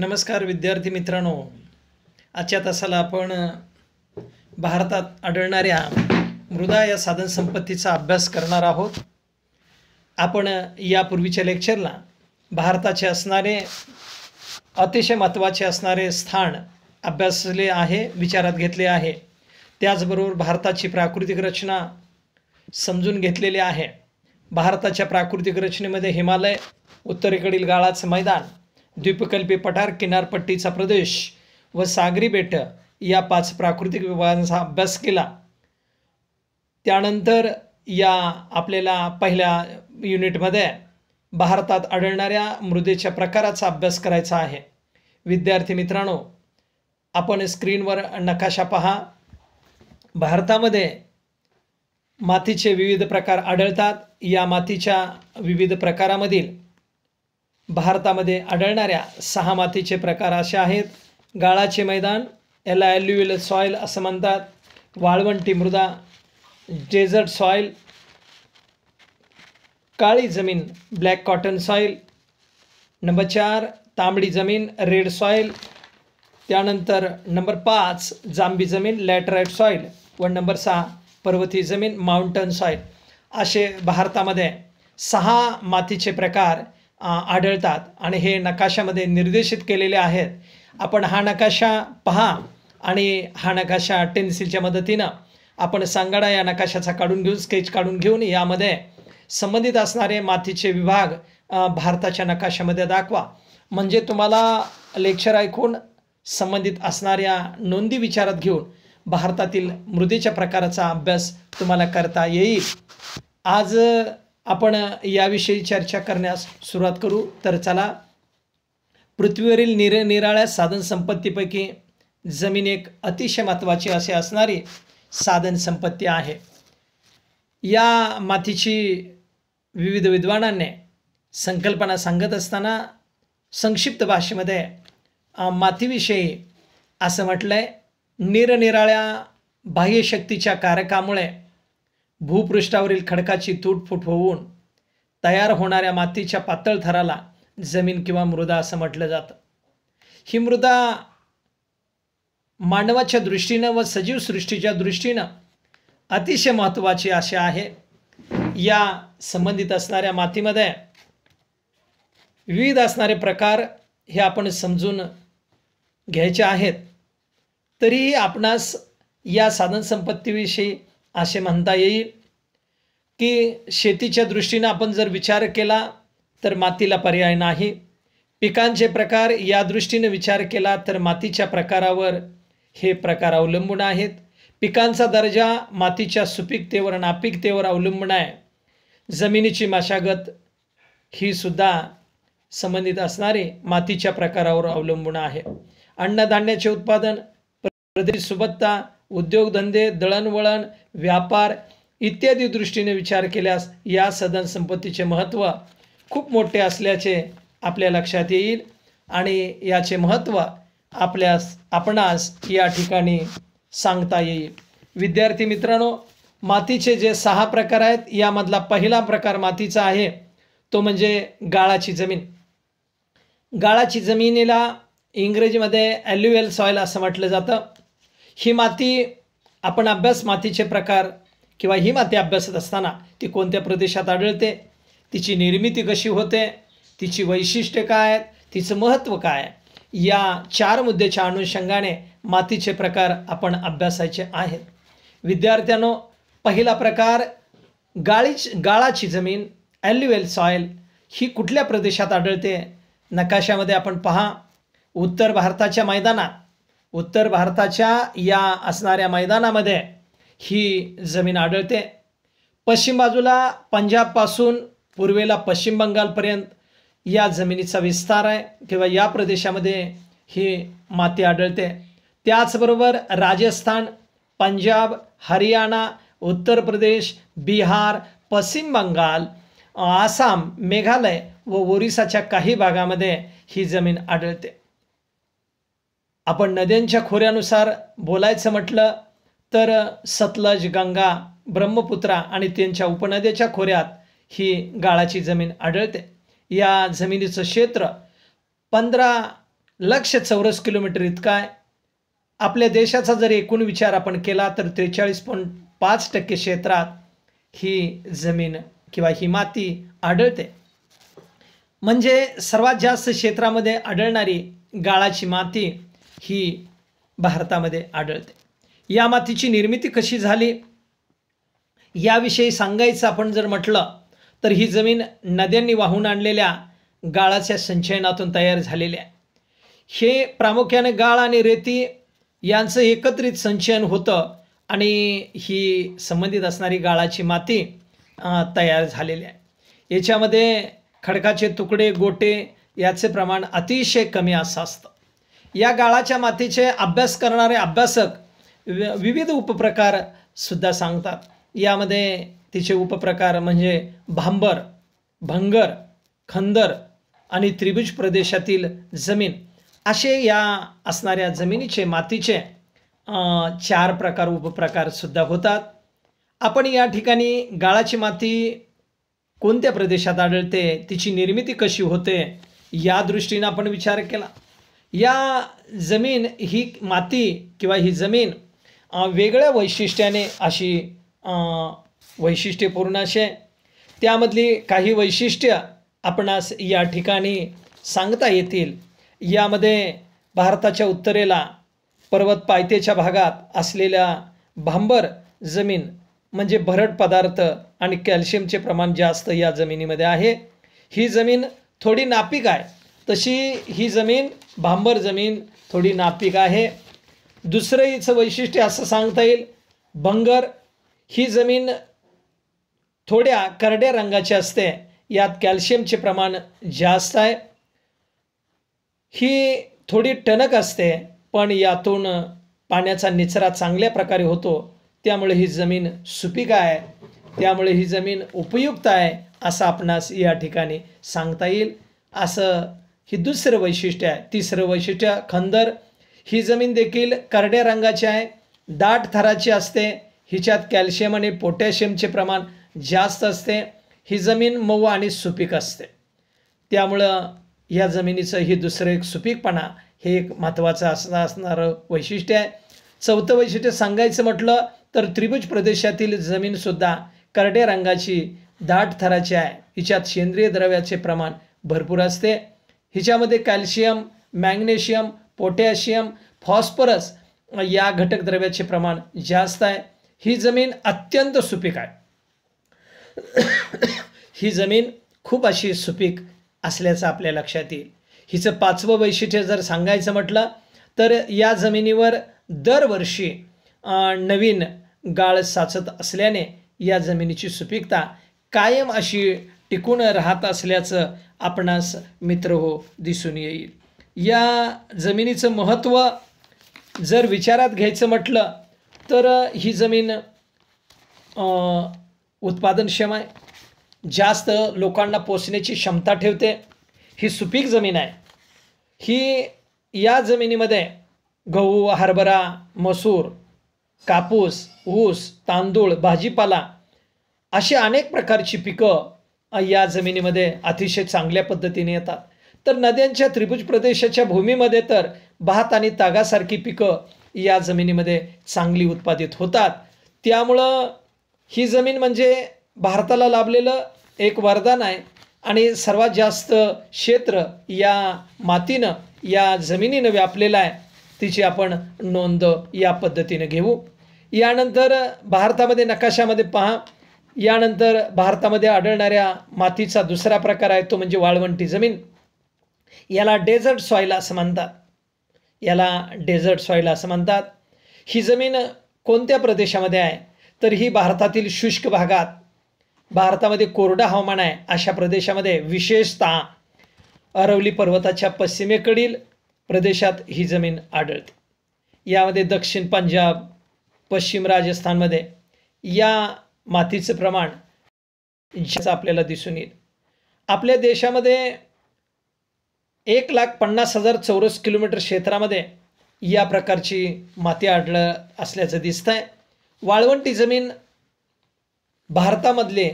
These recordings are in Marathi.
नमस्कार विद्यार्थी मित्रांनो आजच्या तासाला आपण भारतात आढळणाऱ्या मृदा या साधन संपत्तीचा अभ्यास करणार आहोत आपण यापूर्वीच्या लेक्चरला भारताचे असणारे अतिशय महत्त्वाचे असणारे स्थान अभ्यासले आहे विचारात घेतले आहे त्याचबरोबर भारताची प्राकृतिक रचना समजून घेतलेली आहे भारताच्या प्राकृतिक रचनेमध्ये हिमालय उत्तरेकडील गाळाचं मैदान द्वीपकल्पी पठार किनारपट्टीचा प्रदेश व सागरी बेट या पाच प्राकृतिक विभागांचा अभ्यास केला त्यानंतर या आपल्याला पहिल्या युनिटमध्ये भारतात आढळणाऱ्या मृदेच्या प्रकाराचा अभ्यास करायचा आहे विद्यार्थी मित्रांनो आपण स्क्रीनवर नकाशा पहा भारतामध्ये मातीचे विविध प्रकार आढळतात या मातीच्या विविध प्रकारामधील भारतामध्ये आढळणाऱ्या सहा मातीचे प्रकार असे आहेत गाळाचे मैदान याला ॲल्युविल सॉईल असं म्हणतात वाळवंटी मृदा डेझर्ट सॉईल काळी जमीन ब्लॅक कॉटन सॉईल नंबर चार तांबडी जमीन रेड सॉईल त्यानंतर नंबर पाच जांबी जमीन लॅटराईट सॉईल व नंबर सहा पर्वती जमीन माउंटन सॉईल असे भारतामध्ये सहा मातीचे प्रकार आढळतात आणि हे नकाशामध्ये निर्देशित केलेले आहेत आपण हा नकाशा पहा आणि हा नकाशा टेन्सिलच्या मदतीनं आपण सांगाडा या नकाशाचा काढून घेऊन स्केच काढून घेऊन यामध्ये संबंधित असणारे मातीचे विभाग भारताच्या नकाशामध्ये दाखवा म्हणजे तुम्हाला लेक्चर ऐकून संबंधित असणाऱ्या नोंदी विचारात घेऊन भारतातील मृदेच्या प्रकाराचा अभ्यास तुम्हाला करता येईल आज आपण याविषयी चर्चा करण्यास सुरुवात करू तर चला पृथ्वीवरील निरनिराळ्या साधनसंपत्तीपैकी जमीन एक अतिशय महत्त्वाची असे असणारी साधनसंपत्ती आहे या मातीची विविध विद्वानांनी संकल्पना सांगत असताना संक्षिप्त भाषेमध्ये मातीविषयी असं म्हटलं आहे निरनिराळ्या बाह्यशक्तीच्या कारकामुळे भूपृष्ठावरील खडकाची तूटफूट होऊन तयार होणाऱ्या मातीच्या पातळ थराला जमीन किंवा मृदा असं म्हटलं जातं ही मृदा मानवाच्या दृष्टीनं व सजीव सृष्टीच्या दृष्टीनं अतिशय महत्त्वाची अशी आहे या संबंधित असणाऱ्या मातीमध्ये विविध असणारे प्रकार हे आपण समजून घ्यायचे आहेत तरीही आपणास या साधनसंपत्तीविषयी असे म्हणता येईल की शेतीच्या दृष्टीनं आपण जर विचार केला तर मातीला पर्याय नाही पिकांचे प्रकार या दृष्टीनं विचार केला तर मातीच्या प्रकारावर हे प्रकार अवलंबून आहेत पिकांचा दर्जा मातीच्या सुपिकतेवर नापिकतेवर अवलंबून आहे जमिनीची मशागत ही सुद्धा संबंधित असणारी मातीच्या प्रकारावर अवलंबून आहे अन्नधान्याचे उत्पादन प्रदेश सुबत्ता उद्योगधंदे दळणवळण व्यापार इत्यादी दृष्टीने विचार केल्यास या सदन संपत्तीचे महत्त्व खूप मोठे असल्याचे आपल्या लक्षात येईल आणि याचे महत्त्व आपल्यास आपणास या ठिकाणी सांगता येईल विद्यार्थी मित्रांनो मातीचे जे सहा प्रकार आहेत यामधला पहिला प्रकार मातीचा आहे तो म्हणजे गाळाची जमीन गाळाची जमिनीला इंग्रजीमध्ये ॲल्युएल सॉइल असं म्हटलं जातं ही माती आपण अभ्यास मातीचे प्रकार किंवा ही माती अभ्यासत असताना ती कोणत्या प्रदेशात आढळते तिची निर्मिती कशी होते तिची वैशिष्ट्ये काय आहेत तिचं महत्त्व काय या चार मुद्द्याच्या अनुषंगाने मातीचे प्रकार आपण अभ्यासायचे आहेत विद्यार्थ्यांनो पहिला प्रकार गाळीच गाळाची जमीन ॲल्युएल सॉईल ही कुठल्या प्रदेशात आढळते नकाशामध्ये आपण पहा उत्तर भारताच्या मैदानात उत्तर भारताच्या या असणाऱ्या मैदानामध्ये ही जमीन आढळते पश्चिम बाजूला पंजाबपासून पूर्वेला पश्चिम बंगालपर्यंत या जमिनीचा विस्तार आहे किंवा या प्रदेशामध्ये ही माती आढळते त्याचबरोबर राजस्थान पंजाब हरियाणा उत्तर प्रदेश बिहार पश्चिम बंगाल आसाम मेघालय व ओरिसाच्या काही भागामध्ये ही जमीन आढळते आपण नद्यांच्या खोऱ्यानुसार बोलायचं म्हटलं तर सतलज गंगा ब्रह्मपुत्रा आणि त्यांच्या उपनद्याच्या खोऱ्यात ही गाळाची जमीन आढळते या जमिनीचं क्षेत्र पंधरा लक्ष चौरस किलोमीटर इतकं आहे आपल्या देशाचा जर एकूण विचार आपण केला तर त्रेचाळीस पॉईंट पाच टक्के क्षेत्रात ही जमीन किंवा ही माती आढळते म्हणजे सर्वात जास्त क्षेत्रामध्ये आढळणारी गाळाची माती ही भारतामध्ये आढळते या मातीची निर्मिती कशी झाली याविषयी सांगायचं आपण जर म्हटलं तर ही जमीन नद्यांनी वाहून आणलेल्या गाळाच्या संचयनातून तयार झालेली आहे हे प्रामुख्याने गाळ आणि रेती यांचं एकत्रित संचयन होतं आणि ही संबंधित असणारी गाळाची माती तयार झालेली आहे याच्यामध्ये खडकाचे तुकडे गोटे याचे प्रमाण अतिशय कमी असं असतं या गाळाच्या मातीचे अभ्यास करणारे अभ्यासक विविध उपप्रकार सुद्धा सांगतात यामध्ये तिचे उपप्रकार म्हणजे भांबर भंगर खंदर आणि त्रिभुज प्रदेशातील जमीन असे या असणाऱ्या जमिनीचे मातीचे चार प्रकार उपप्रकार सुद्धा होतात आपण या ठिकाणी गाळाची माती कोणत्या प्रदेशात आढळते तिची निर्मिती कशी होते या दृष्टीनं आपण विचार केला या जमीन ही माती किंवा ही जमीन वेगळ्या वैशिष्ट्याने अशी वैशिष्ट्यपूर्ण असे त्यामधली काही वैशिष्ट्य आपणास या ठिकाणी सांगता येतील यामध्ये भारताच्या उत्तरेला पर्वत पायतेच्या भागात असलेल्या भांबर जमीन म्हणजे भरड पदार्थ आणि कॅल्शियमचे प्रमाण जास्त या जमिनीमध्ये आहे ही जमीन थोडी नापीक आहे तशी ही जमीन भांबर जमीन थोडी नापीक आहे दुसरं हिचं वैशिष्ट्य असं सांगता येईल बंगर ही जमीन थोड्या करड्या रंगाची असते यात कॅल्शियमचे प्रमाण जास्त आहे ही थोडी टणक असते पण यातून पाण्याचा निचरा चांगल्या प्रकारे होतो त्यामुळे ही जमीन सुपीक आहे त्यामुळे ही जमीन उपयुक्त आहे असं आपणास या ठिकाणी सांगता येईल असं ही दुसरं वैशिष्ट्य आहे तिसरं वैशिष्ट्य खंदर ही जमीन देखील करड्या रंगाची आहे दाट थराची असते हिच्यात कॅल्शियम आणि पोटॅशियमचे प्रमाण जास्त असते ही जमीन मऊ आणि सुपीक असते त्यामुळं या जमिनीचं ही दुसरं एक सुपीकपणा हे एक महत्त्वाचं असं असणारं वैशिष्ट्य आहे चौथं वैशिष्ट्य सांगायचं म्हटलं तर त्रिभुज प्रदेशातील जमीनसुद्धा करड्या रंगाची दाट थराची आहे हिच्यात सेंद्रिय द्रव्याचे प्रमाण भरपूर असते हिच्यामध्ये कॅल्शियम मॅग्नेशियम पोटॅशियम फॉस्फरस या घटक द्रव्याचे प्रमाण जास्त आहे ही जमीन अत्यंत सुपीक आहे ही जमीन खूप अशी सुपीक असल्याचं आपल्या लक्षात येईल हिचं पाचवं वैशिष्ट्य जर सांगायचं म्हटलं तर या जमिनीवर दरवर्षी नवीन गाळ साचत असल्याने या जमिनीची सुपीकता कायम अशी टिकून राहत असल्याचं आपणास मित्र हो दिसून येईल या जमिनीचं महत्त्व जर विचारात घ्यायचं म्हटलं तर ही जमीन उत्पादनक्षम आहे जास्त लोकांना पोचण्याची क्षमता ठेवते ही सुपीक जमीन आहे ही या जमिनीमध्ये गहू हरभरा मसूर कापूस ऊस तांदूळ भाजीपाला अशी अनेक प्रकारची पिकं या जमिनीमध्ये अतिशय चांगल्या पद्धतीने येतात तर नद्यांच्या त्रिभुज प्रदेशाच्या भूमीमध्ये तर भात आणि तागासारखी पिकं या जमिनीमध्ये चांगली उत्पादित होतात त्यामुळं ही जमीन म्हणजे भारताला लाभलेलं एक वरदान आहे आणि सर्वात जास्त क्षेत्र या मातीनं या जमिनीनं व्यापलेलं आहे तिची आपण नोंद या पद्धतीनं घेऊ यानंतर भारतामध्ये नकाशामध्ये पहा यानंतर भारतामध्ये आढळणाऱ्या मातीचा दुसरा प्रकार आहे तो म्हणजे वाळवंटी जमीन याला डेझर्ट सॉईल असं म्हणतात याला डेझर्ट सॉईल असं म्हणतात ही जमीन कोणत्या प्रदेशामध्ये आहे तर ही भारतातील शुष्क भागात भारतामध्ये कोरडं हवामान आहे अशा प्रदेशामध्ये विशेषतः अरवली पर्वताच्या पश्चिमेकडील प्रदेशात ही जमीन आढळते यामध्ये दक्षिण पंजाब पश्चिम राजस्थानमध्ये या मातीचं प्रमाण ज्याचं आपल्याला दिसून येईल आपल्या देशामध्ये एक लाख पन्नास हजार चौरस किलोमीटर क्षेत्रामध्ये या प्रकारची माती आढळ असल्याचं दिसतं आहे वाळवंटी जमीन भारतामधले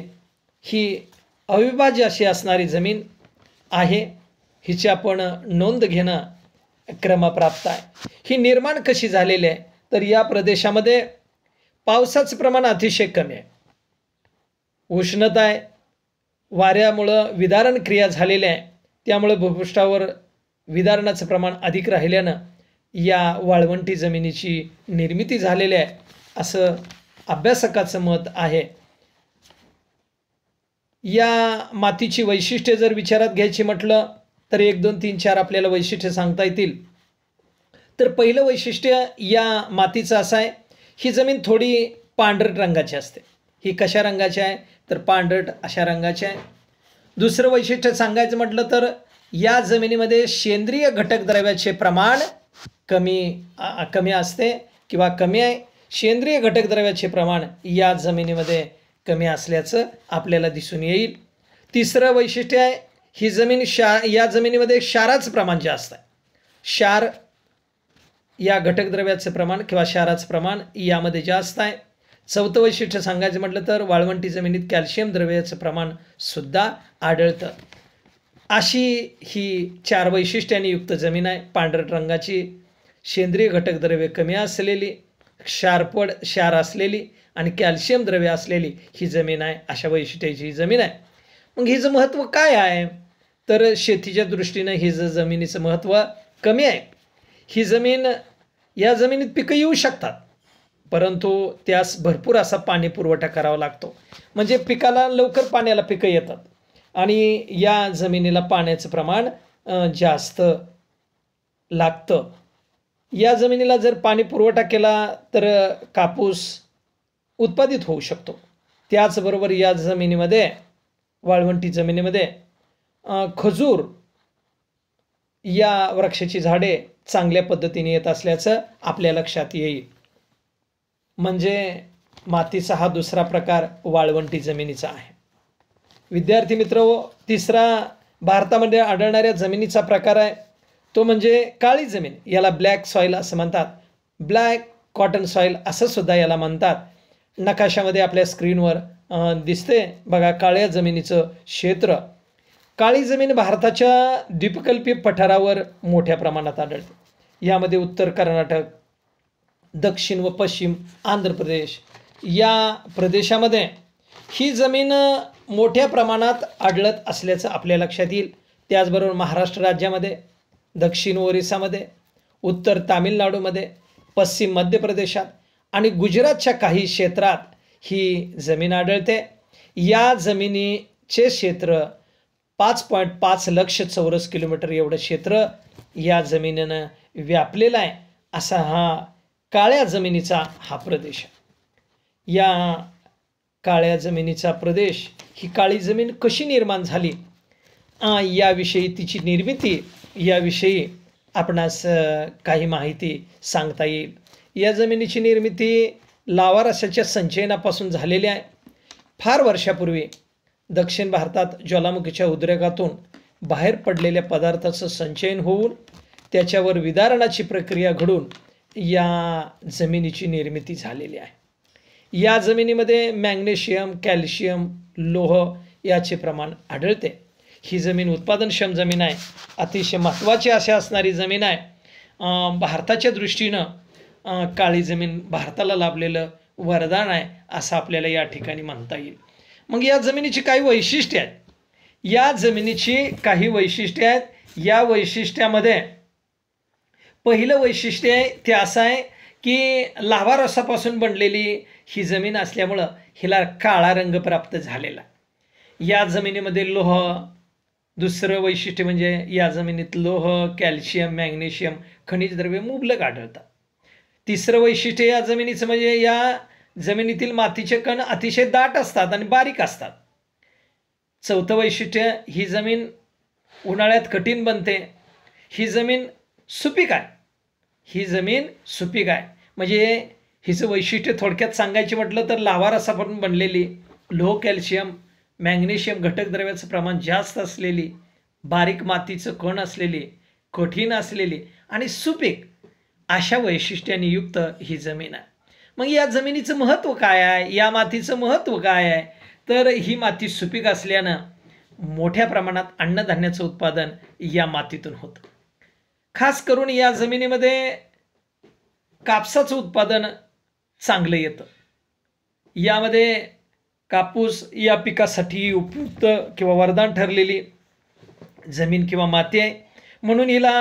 ही अविभाज्य अशी असणारी जमीन आहे हिची आपण नोंद घेणं क्रमप्राप्त आहे ही निर्माण कशी झालेली आहे तर या प्रदेशामध्ये पावसाचं प्रमाण अतिशय कमी आहे उष्णता आहे वाऱ्यामुळं विदारण क्रिया झालेल्या आहे त्यामुळं भूपृष्ठावर विदारणाचं प्रमाण अधिक राहिल्यानं या वाळवंटी जमिनीची निर्मिती झालेली आहे असं अभ्यासकाचं मत आहे या मातीची वैशिष्ट्ये जर विचारात घ्यायची म्हटलं तर एक दोन तीन चार आपल्याला वैशिष्ट्य सांगता येतील तर पहिलं वैशिष्ट्य या मातीचं असं आहे ही जमीन थोडी पांढर रंगाची असते ही कशा रंगाची आहे तर पांढरट अशा रंगाचे आहे दुसरं वैशिष्ट्य सांगायचं म्हटलं तर या जमिनीमध्ये सेंद्रिय घटक द्रव्याचे प्रमाण कमी कमी असते किंवा कमी आहे सेंद्रिय घटक द्रव्याचे प्रमाण या जमिनीमध्ये कमी असल्याचं आपल्याला दिसून येईल तिसरं वैशिष्ट्य आहे ही जमीन शा या जमिनीमध्ये क्षाराचं प्रमाण जास्त आहे क्षार या घटक प्रमाण किंवा क्षाराचं प्रमाण यामध्ये जास्त आहे चौथं वैशिष्ट्य सांगायचं म्हटलं तर वाळवंटी जमिनीत कॅल्शियम द्रव्याचं प्रमाण सुद्धा आढळतं अशी ही चार वैशिष्ट्याने युक्त जमीन आहे पांढरट रंगाची सेंद्रिय घटक द्रव्ये कमी असलेली क्षारपड क्षार असलेली आणि कॅल्शियम द्रव्य असलेली ही जमीन आहे अशा वैशिष्ट्याची ही जमीन आहे मग हिचं महत्त्व काय आहे तर शेतीच्या दृष्टीनं ही ज जमिनीचं महत्त्व कमी आहे ही जमीन या जमिनीत पिकं येऊ शकतात परंतु त्यास भरपूर असा पाणी पुरवठा करावा लागतो म्हणजे पिकाला लवकर पाण्याला पिकं येतात आणि या जमिनीला पाण्याचं प्रमाण जास्त लागतं या जमिनीला जर पाणी पुरवठा केला तर कापूस उत्पादित होऊ शकतो त्याचबरोबर या जमिनीमध्ये वाळवंटी जमिनीमध्ये खजूर या वृक्षाची झाडे चांगल्या पद्धतीने येत असल्याचं आपल्या लक्षात येईल म्हणजे मातीचा हा दुसरा प्रकार वाळवंटी जमिनीचा आहे विद्यार्थी मित्र हो, तिसरा भारतामध्ये आढळणाऱ्या जमिनीचा प्रकार आहे तो म्हणजे काळी जमीन याला ब्लॅक सॉईल असं म्हणतात ब्लॅक कॉटन सॉईल असं सुद्धा याला म्हणतात नकाशामध्ये आपल्या स्क्रीनवर दिसते बघा काळ्या जमिनीचं क्षेत्र काळी जमीन भारताच्या द्वीपकल्पीय पठारावर मोठ्या प्रमाणात आढळते यामध्ये उत्तर कर्नाटक दक्षिण व पश्चिम आंध्र प्रदेश या प्रदेशामध्ये ही जमीन मोठ्या प्रमाणात आढळत असल्याचं आपल्या लक्षात येईल त्याचबरोबर महाराष्ट्र राज्यामध्ये दक्षिण ओरिसामध्ये उत्तर तामिळनाडूमध्ये पश्चिम मध्य प्रदेशात आणि गुजरातच्या काही क्षेत्रात ही जमीन आढळते या जमिनीचे क्षेत्र पाच पॉईंट पाच लक्ष चौरस किलोमीटर एवढं क्षेत्र या जमिनीनं व्यापलेलं आहे असा हा काळ्या जमिनीचा हा प्रदेश या काळ्या जमिनीचा प्रदेश ही काळी जमीन कशी निर्माण झाली याविषयी तिची निर्मिती याविषयी आपणास काही माहिती सांगता येईल या जमिनीची निर्मिती लावारसाच्या संचयनापासून झालेली आहे फार वर्षापूर्वी दक्षिण भारतात ज्वालामुखीच्या उद्रेकातून बाहेर पडलेल्या पदार्थाचं संचयन होऊन त्याच्यावर विदारणाची प्रक्रिया घडून या जमिनीची निर्मिती झालेली आहे या जमिनीमध्ये मॅग्नेशियम कॅल्शियम लोह याचे प्रमाण आढळते ही जमीन उत्पादनक्षम जमीन आहे अतिशय महत्त्वाची अशी असणारी जमीन आहे भारताच्या दृष्टीनं काळी जमीन भारताला लाभलेलं वरदान आहे असं आपल्याला या ठिकाणी म्हणता येईल मग या जमिनीची काही वैशिष्ट्ये आहेत या जमिनीची काही वैशिष्ट्ये आहेत या वैशिष्ट्यामध्ये पहिलं वैशिष्ट्य आहे ते असं आहे की रसापासून बनलेली ही जमीन असल्यामुळं हिला काळा रंग प्राप्त झालेला या जमिनीमध्ये लोह दुसरं वैशिष्ट्य म्हणजे या जमिनीत लोह कॅल्शियम मॅग्नेशियम खनिज द्रव्य मुबलक आढळतात तिसरं वैशिष्ट्य या जमिनीचं म्हणजे या जमिनीतील मातीचे कण अतिशय दाट असतात आणि बारीक असतात चौथं वैशिष्ट्य ही जमीन उन्हाळ्यात कठीण बनते ही जमीन सुपीक आहे ही जमीन सुपीक आहे म्हणजे हिचं वैशिष्ट्य थोडक्यात सांगायचे म्हटलं तर लावारसापासून बनलेली लोह कॅल्शियम मॅग्नेशियम घटकद्रव्याचं प्रमाण जास्त असलेली बारीक मातीचं कण असलेली कठीण असलेली आणि सुपीक अशा वैशिष्ट्याने युक्त ही जमीन आहे मग या जमिनीचं महत्त्व काय आहे या मातीचं महत्त्व काय आहे तर ही माती सुपीक असल्यानं मोठ्या प्रमाणात अन्नधान्याचं उत्पादन या मातीतून होतं खास करून या जमिनीमध्ये कापसाचं उत्पादन चांगलं येतं यामध्ये कापूस या पिकासाठी उपयुक्त किंवा वरदान ठरलेली जमीन किंवा माती आहे म्हणून हिला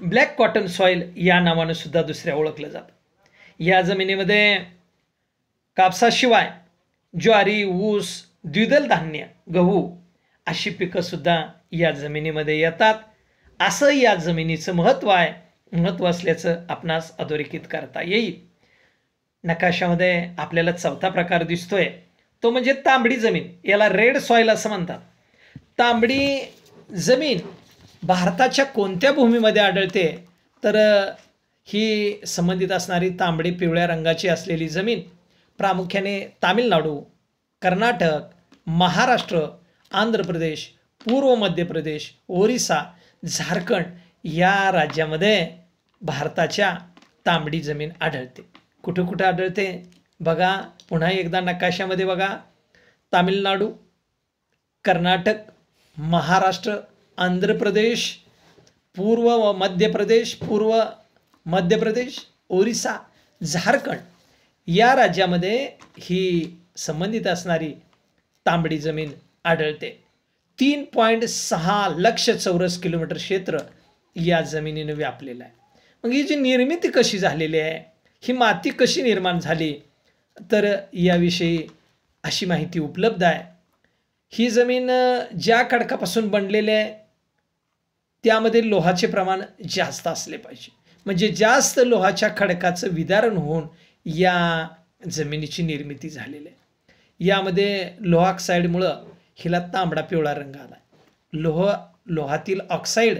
ब्लॅक कॉटन सॉईल या नावानं सुद्धा दुसऱ्या ओळखलं जातं या जमिनीमध्ये कापसाशिवाय ज्वारी ऊस द्विदल धान्य गहू अशी पिकंसुद्धा या जमिनीमध्ये येतात असं या जमिनीचं महत्त्व आहे महत्त्व असल्याचं आपणास अधोरेखित करता येईल नकाशामध्ये आपल्याला चौथा प्रकार दिसतोय तो म्हणजे तांबडी जमीन याला रेड सॉईल असं म्हणतात तांबडी जमीन भारताच्या कोणत्या भूमीमध्ये आढळते तर ही संबंधित असणारी तांबडी पिवळ्या रंगाची असलेली जमीन प्रामुख्याने तामिळनाडू कर्नाटक महाराष्ट्र आंध्र प्रदेश पूर्व मध्य प्रदेश ओरिसा झारखंड या राज्यामध्ये भारताच्या तांबडी जमीन आढळते कुठं कुठं आढळते बघा पुन्हा एकदा नकाशामध्ये बघा तामिळनाडू कर्नाटक महाराष्ट्र आंध्र प्रदेश पूर्व व मध्य प्रदेश पूर्व मध्य प्रदेश ओरिसा झारखंड या राज्यामध्ये ही संबंधित असणारी तांबडी जमीन आढळते तीन पॉईंट सहा लक्ष चौरस किलोमीटर क्षेत्र या जमिनीनं व्यापलेलं आहे मग ही जी निर्मिती कशी झालेली आहे ही माती कशी निर्माण झाली तर याविषयी अशी माहिती उपलब्ध आहे ही जमीन ज्या खडकापासून बनलेली आहे त्यामध्ये लोहाचे प्रमाण जास्त असले पाहिजे म्हणजे जास्त लोहाच्या खडकाचं विदारण होऊन या जमिनीची निर्मिती झालेली आहे यामध्ये लोहाक्साईडमुळं हिला तांबडा पिवळा रंग आला लोह लोहातील ऑक्साईड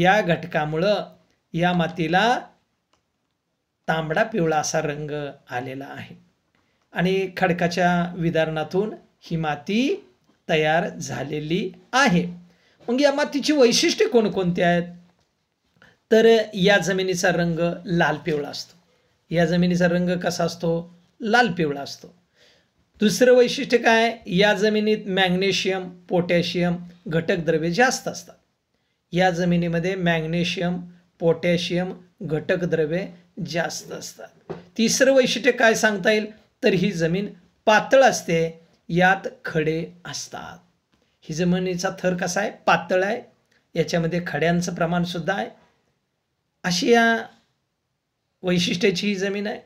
या घटकामुळं या मातीला तांबडा पिवळा असा रंग आलेला आहे आणि खडकाच्या विदारणातून ही माती तयार झालेली आहे मग या मातीची वैशिष्ट्ये कोणकोणती आहेत तर या जमिनीचा रंग लाल पिवळा असतो या जमिनीचा रंग कसा असतो लाल पिवळा असतो दुसरं वैशिष्ट्य काय या जमिनीत मॅग्नेशियम पोटॅशियम घटकद्रव्ये जास्त असतात या जमिनीमध्ये मॅग्नेशियम पोटॅशियम घटकद्रव्ये जास्त असतात तिसरं वैशिष्ट्य काय सांगता येईल तर ही जमीन पातळ असते यात खडे असतात ही जमिनीचा थर कसा आहे पातळ आहे याच्यामध्ये खड्यांचं प्रमाणसुद्धा आहे अशी या वैशिष्ट्याची ही जमीन आहे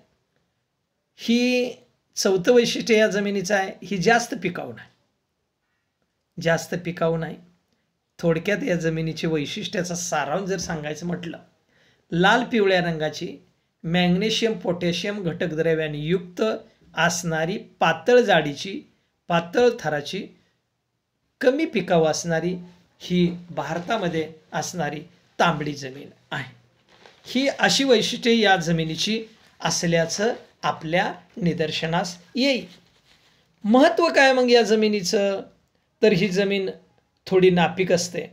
ही चौथं वैशिष्ट्य या जमिनीचं आहे ही जास्त पिकाऊ नाही जास्त पिकाऊ नाही थोडक्यात या जमिनीची वैशिष्ट्याचा सारांश जर सांगायचं म्हटलं लाल पिवळ्या रंगाची मॅग्नेशियम पोटॅशियम घटकद्रव्याने युक्त असणारी पातळ जाडीची पातळ थराची कमी पिकाऊ असणारी ही भारतामध्ये असणारी तांबडी जमीन आहे ही अशी वैशिष्ट्ये या जमिनीची असल्याचं आपल्या निदर्शनास येईल महत्त्व काय मग या जमिनीचं तर ही जमीन थोडी नापिक असते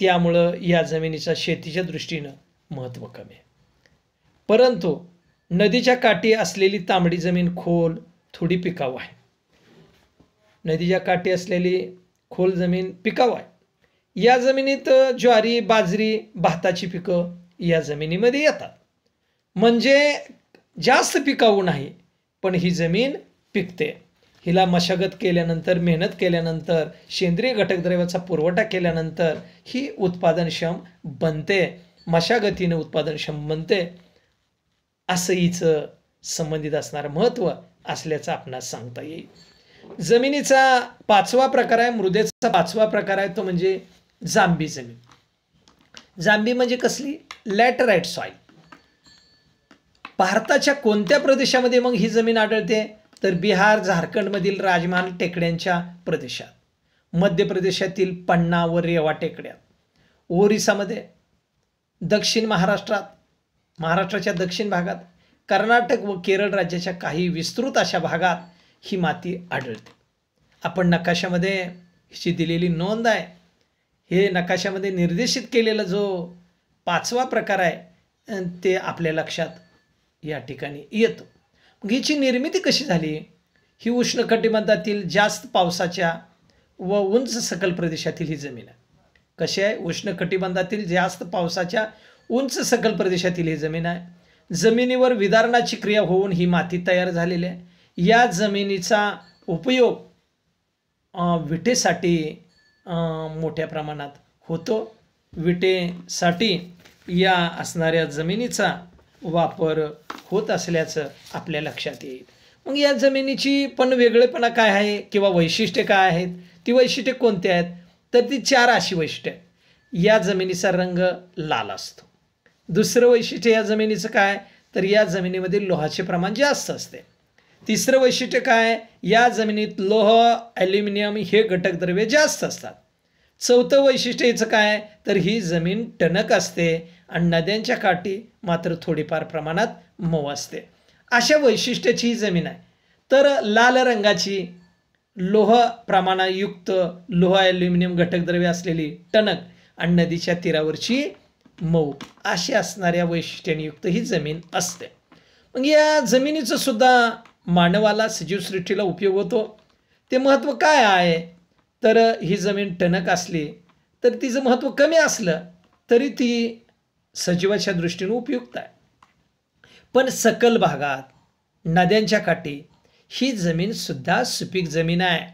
त्यामुळं या जमिनीचा शेतीच्या दृष्टीनं महत्त्व कमी आहे परंतु नदीच्या काठी असलेली तांबडी जमीन खोल थोडी पिकाऊ आहे नदीच्या काठी असलेली खोल जमीन पिकाऊ आहे या जमिनीत ज्वारी बाजरी भाताची पिकं या जमिनीमध्ये येतात म्हणजे जास्त पिकाऊ नाही पण ही जमीन पिकते हिला मशागत केल्यानंतर मेहनत केल्यानंतर सेंद्रिय घटकद्रव्याचा पुरवठा केल्यानंतर ही उत्पादनक्षम बनते मशागतीने उत्पादनक्षम बनते असं हिचं संबंधित असणारं महत्त्व असल्याचं आपणास सांगता येईल जमिनीचा पाचवा प्रकार आहे मृदेचा पाचवा प्रकार आहे तो म्हणजे जांबी जमीन जांबी म्हणजे कसली लॅटराईट सॉईल भारताच्या कोणत्या प्रदेशामध्ये मग ही जमीन आढळते तर बिहार झारखंडमधील राजमहाल टेकड्यांच्या प्रदेशात मध्य प्रदेशातील पन्ना व रेवा टेकड्यात ओरिसामध्ये दक्षिण महाराष्ट्रात महाराष्ट्राच्या दक्षिण भागात कर्नाटक व केरळ राज्याच्या काही विस्तृत अशा भागात ही माती आढळते आपण नकाशामध्ये हिची दिलेली नोंद आहे हे नकाशामध्ये निर्देशित केलेला जो पाचवा प्रकार आहे ते आपल्या लक्षात या ठिकाणी येतो मग हिची निर्मिती कशी झाली ही उष्णकटिबंधातील जास्त पावसाच्या व उंच सकल प्रदेशातील ही जमीन आहे कशी आहे उष्णकटिबंधातील जास्त पावसाच्या उंच सकल प्रदेशातील ही जमीन आहे जमिनीवर विदारणाची क्रिया होऊन ही माती तयार झालेली आहे या जमिनीचा उपयोग विटेसाठी मोठ्या प्रमाणात होतो विटेसाठी या असणाऱ्या जमिनीचा वापर होत असल्याचं आपल्या लक्षात येईल मग या जमिनीची पण वेगळेपणा काय आहे किंवा वैशिष्ट्ये काय आहेत ती वैशिष्ट्ये कोणती आहेत तर ती चार अशी वैशिष्ट्य या जमिनीचा रंग लाल असतो दुसरं वैशिष्ट्य या जमिनीचं काय तर या जमिनीमध्ये लोहाचे प्रमाण जास्त असते तिसरं वैशिष्ट्य काय या जमिनीत लोह ॲल्युमिनियम हे द्रव्य जास्त असतात चौथं वैशिष्ट्य याचं काय तर ही जमीन टणक असते आणि नद्यांच्या काठी मात्र थोडीफार प्रमाणात मऊ असते अशा वैशिष्ट्याची ही जमीन आहे तर लाल रंगाची लोह प्रमाणायुक्त लोह ॲल्युमिनियम घटकद्रव्य असलेली टणक आणि नदीच्या तीरावरची मऊ अशी असणाऱ्या वैशिष्ट्यांयुक्त ही जमीन असते मग या जमिनीचं सुद्धा मानवाला सजीवसृष्टीला उपयोग होतो ते महत्त्व काय आहे तर ही जमीन टणक असली तर तिचं महत्त्व कमी असलं तरी ती सजीवाच्या दृष्टीने उपयुक्त आहे पण सकल भागात नद्यांच्या काठी ही जमीन सुद्धा सुपीक जमीन आहे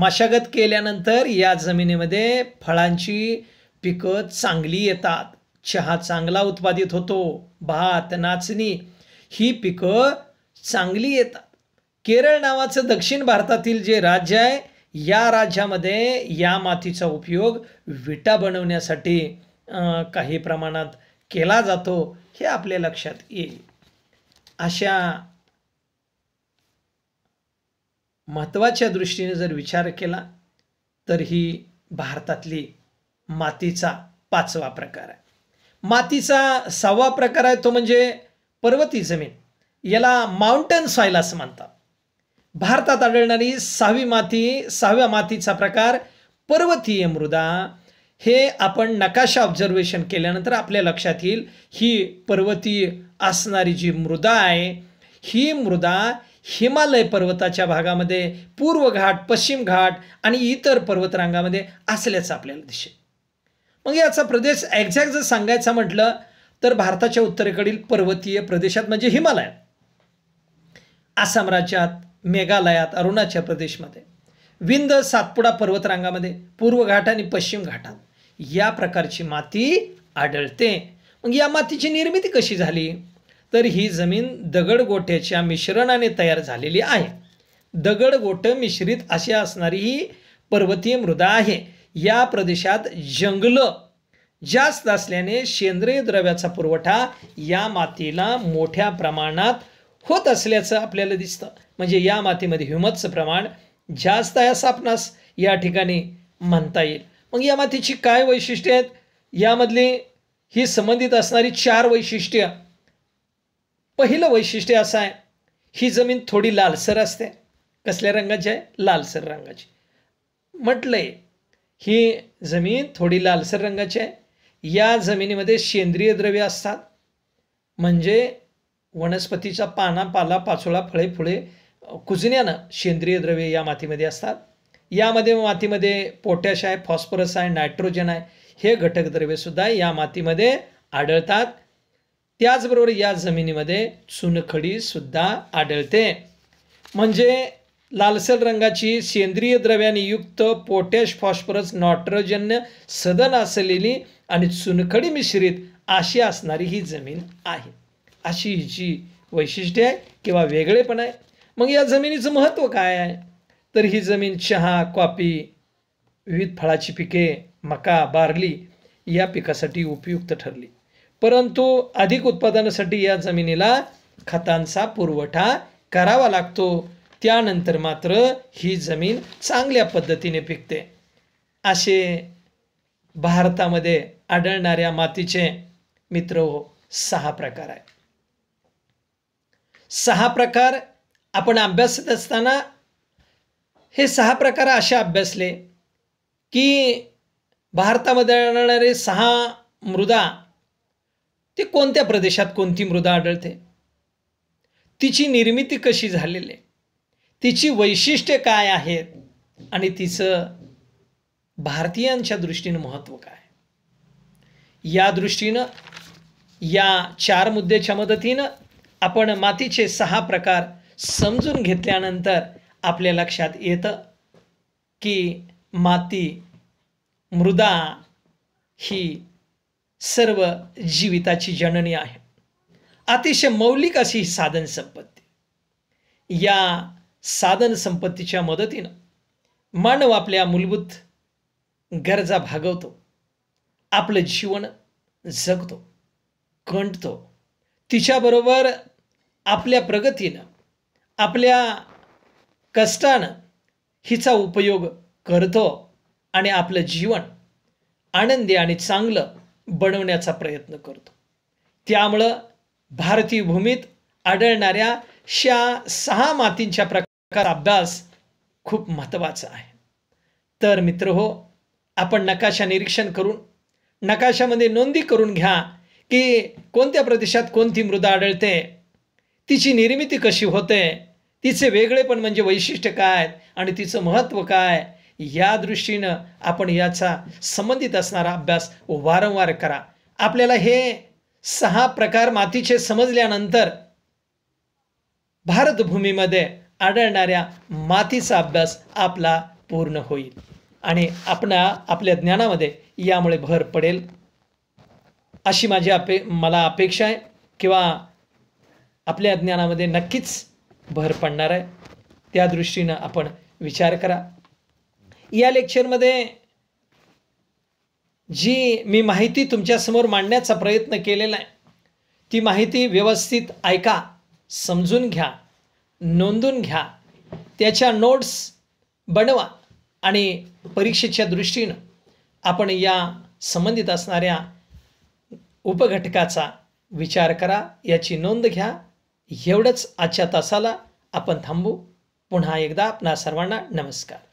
मशागत केल्यानंतर या जमिनीमध्ये फळांची पिकं चांगली येतात चहा चांगला उत्पादित होतो भात नाचणी ही पिकं चांगली येतात केरळ नावाचं दक्षिण भारतातील जे राज्य आहे या राज्यामध्ये या मातीचा उपयोग विटा बनवण्यासाठी काही प्रमाणात केला जातो हे आपल्या लक्षात येईल अशा महत्त्वाच्या दृष्टीने जर विचार केला तर ही भारतातली मातीचा पाचवा प्रकार आहे मातीचा सहावा प्रकार आहे तो म्हणजे पर्वती जमीन याला माउंटन सॉइल असं म्हणतात भारतात आढळणारी सहावी माती सहाव्या मातीचा प्रकार पर्वतीय मृदा हे आपण नकाशा ऑब्झर्वेशन केल्यानंतर आपल्या लक्षात येईल ही पर्वती असणारी जी मृदा आहे ही मृदा हिमालय पर्वताच्या भागामध्ये पूर्व घाट पश्चिम घाट आणि इतर पर्वतरांगामध्ये असल्याचं आपल्याला दिसेल मग याचा प्रदेश एक्झॅक्ट जर सांगायचा म्हटलं तर भारताच्या उत्तरेकडील पर्वतीय प्रदेशात म्हणजे हिमालयात आसाम राज्यात मेघालयात अरुणाचल प्रदेशमध्ये विंद सातपुडा पर्वतरांगामध्ये पूर्व घाट आणि पश्चिम घाटात या प्रकारची माती आढळते मग या मातीची निर्मिती कशी झाली तर ही जमीन दगड गोठ्याच्या मिश्रणाने तयार झालेली आहे दगड दगडगोटं मिश्रित अशी असणारी ही पर्वतीय मृदा आहे या प्रदेशात जंगलं जास्त असल्याने सेंद्रिय द्रव्याचा पुरवठा या मातीला मोठ्या प्रमाणात होत असल्याचं आपल्याला दिसतं म्हणजे या मातीमध्ये ह्युमसचं प्रमाण जास्त आहे असं आपणास या ठिकाणी म्हणता येईल मग या मातीची काय वैशिष्ट्ये आहेत यामधली ही संबंधित असणारी चार वैशिष्ट्य पहिलं वैशिष्ट्य असं आहे ही जमीन थोडी लालसर असते कसल्या रंगाची आहे लालसर रंगाची म्हटलंय ही जमीन थोडी लालसर रंगाची आहे या जमिनीमध्ये सेंद्रिय द्रव्य असतात म्हणजे वनस्पतीचा पाना पाला पाचोळा फळे फुळे कुजण्यानं सेंद्रिय द्रव्ये या मातीमध्ये असतात यामध्ये मातीमध्ये पोटॅश आहे फॉस्फरस आहे नायट्रोजन आहे हे सुद्धा या मातीमध्ये आढळतात त्याचबरोबर या जमिनीमध्ये चुनखडीसुद्धा आढळते म्हणजे लालसर रंगाची सेंद्रिय द्रव्याने युक्त पोटॅश फॉस्फरस नायट्रोजन सदन असलेली आणि चुनखडी मिश्रित अशी असणारी ही जमीन आहे अशी हिची वैशिष्ट्य आहे किंवा वेगळेपण आहे मग या जमिनीचं महत्त्व काय आहे तर ही जमीन चहा कॉफी विविध फळाची पिके मका बार्ली या पिकासाठी उपयुक्त ठरली परंतु अधिक उत्पादनासाठी या जमिनीला खतांचा पुरवठा करावा लागतो त्यानंतर मात्र ही जमीन चांगल्या पद्धतीने पिकते असे भारतामध्ये आढळणाऱ्या मातीचे मित्र हो, सहा प्रकार आहेत सहा प्रकार आपण अभ्यासत असताना हे सहा प्रकार असे अभ्यासले की भारतामध्ये आढळणारे सहा मृदा ते कोणत्या प्रदेशात कोणती मृदा आढळते तिची निर्मिती कशी झालेली आहे तिची वैशिष्ट्ये काय आहेत आणि तिचं भारतीयांच्या दृष्टीनं महत्त्व काय या दृष्टीनं या चार मुद्द्याच्या मदतीनं आपण मातीचे सहा प्रकार समजून घेतल्यानंतर आपल्या लक्षात येतं की माती मृदा ही सर्व जीविताची जननी आहे अतिशय मौलिक अशी ही साधन संपत्ती या साधन संपत्तीच्या मदतीनं मानव आपल्या मूलभूत गरजा भागवतो आपलं जीवन जगतो कंटतो तिच्याबरोबर आपल्या प्रगतीनं आपल्या कष्टानं हिचा उपयोग करतो आणि आपलं जीवन आनंदी आणि चांगलं बनवण्याचा प्रयत्न करतो त्यामुळं भारतीय भूमीत आढळणाऱ्या शा सहा मातींच्या प्रकार अभ्यास खूप महत्त्वाचा आहे तर मित्र हो आपण नकाशा निरीक्षण करून नकाशामध्ये नोंदी करून घ्या की कोणत्या प्रदेशात कोणती मृदा आढळते तिची निर्मिती कशी होते तिचे वेगळे पण म्हणजे वैशिष्ट्य काय आणि तिचं महत्त्व काय या दृष्टीनं आपण याचा संबंधित असणारा अभ्यास वारंवार करा आपल्याला हे सहा प्रकार मातीचे समजल्यानंतर भारतभूमीमध्ये आढळणाऱ्या मातीचा अभ्यास आपला पूर्ण होईल आणि आपण आपल्या ज्ञानामध्ये यामुळे भर पडेल अशी माझी अपे मला अपेक्षा आहे किंवा आपल्या ज्ञानामध्ये नक्कीच भर पडणार आहे त्या दृष्टीनं आपण विचार करा या लेक्चरमध्ये जी मी माहिती तुमच्यासमोर मांडण्याचा प्रयत्न केलेला आहे ती माहिती व्यवस्थित ऐका समजून घ्या नोंदून घ्या त्याच्या नोट्स बनवा आणि परीक्षेच्या दृष्टीनं आपण या संबंधित असणाऱ्या उपघटकाचा विचार करा याची नोंद घ्या एवढंच आजच्या तासाला आपण थांबू पुन्हा एकदा आपणा सर्वांना नमस्कार